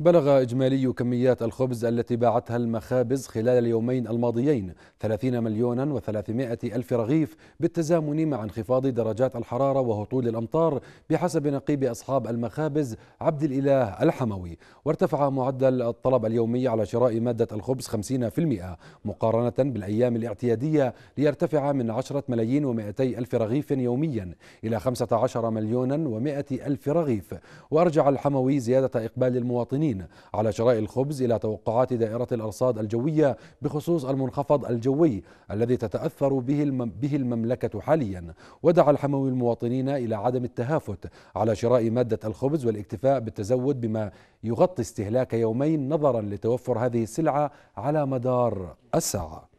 بلغ إجمالي كميات الخبز التي باعتها المخابز خلال اليومين الماضيين 30 مليونا و300 ألف رغيف بالتزامن مع انخفاض درجات الحرارة وهطول الأمطار بحسب نقيب أصحاب المخابز عبد الإله الحموي وارتفع معدل الطلب اليومي على شراء مادة الخبز 50% مقارنة بالأيام الاعتيادية ليرتفع من 10 ملايين و200 ألف رغيف يوميا إلى 15 مليونا و100 ألف رغيف وأرجع الحموي زيادة إقبال المواطنين القائمين على شراء الخبز إلى توقعات دائرة الأرصاد الجوية بخصوص المنخفض الجوي الذي تتأثر به به المملكة حاليا ودعا الحموي المواطنين إلى عدم التهافت على شراء مادة الخبز والاكتفاء بالتزود بما يغطي استهلاك يومين نظرا لتوفر هذه السلعة على مدار الساعة